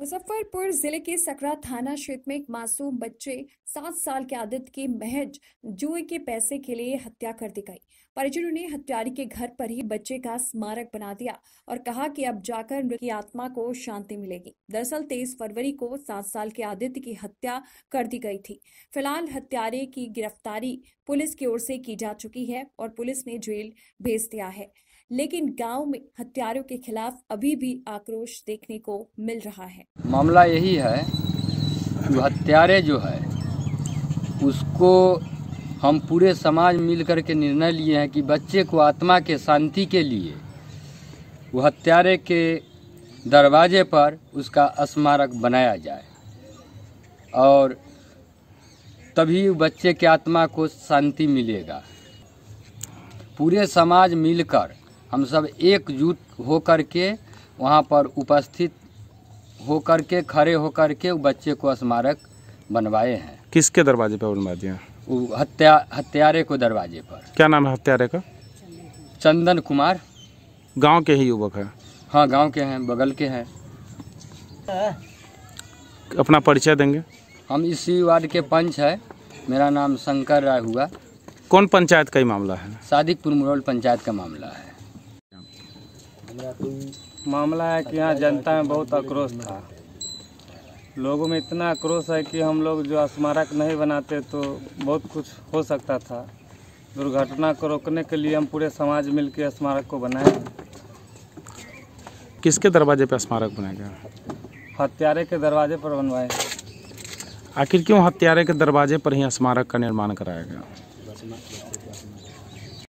मुजफ्फरपुर जिले के सकरा थाना क्षेत्र में एक मासूम बच्चे सात साल के आदित्य के महज जुए के पैसे के लिए हत्या कर दी गई परिजनों ने हत्यारी के घर पर ही बच्चे का स्मारक बना दिया और कहा कि अब जाकर मृत की आत्मा को शांति मिलेगी दरअसल तेईस फरवरी को सात साल के आदित्य की हत्या कर दी गई थी फिलहाल हत्यारे की गिरफ्तारी पुलिस की ओर से की जा चुकी है और पुलिस ने जेल भेज दिया है लेकिन गांव में हत्यारों के खिलाफ अभी भी आक्रोश देखने को मिल रहा है मामला यही है जो हत्यारे जो है उसको हम पूरे समाज मिल कर के निर्णय लिए हैं कि बच्चे को आत्मा के शांति के लिए वो हत्यारे के दरवाजे पर उसका स्मारक बनाया जाए और तभी बच्चे के आत्मा को शांति मिलेगा पूरे समाज मिलकर हम सब एकजुट होकर के वहाँ पर उपस्थित होकर के खड़े होकर के बच्चे को स्मारक बनवाए हैं किसके दरवाजे पर बनवा दिया हत्या हत्यारे को दरवाजे पर क्या नाम है हत्यारे का चंदन कुमार गांव के ही युवक है हाँ गांव के हैं बगल के हैं अपना परिचय देंगे हम इसी वार्ड के पंच है मेरा नाम शंकर राय हुआ कौन पंचायत का ही मामला है सादिकपुर मुरौल पंचायत का मामला है मामला है कि यहाँ जनता में बहुत आक्रोश था लोगों में इतना आक्रोश है कि हम लोग जो स्मारक नहीं बनाते तो बहुत कुछ हो सकता था दुर्घटना को रोकने के लिए हम पूरे समाज मिलकर स्मारक को बनाए किसके दरवाजे पर स्मारक बनाया गया हत्यारे के दरवाजे पर बनवाए आखिर क्यों हत्यारे के दरवाजे पर ही स्मारक का निर्माण कराया गया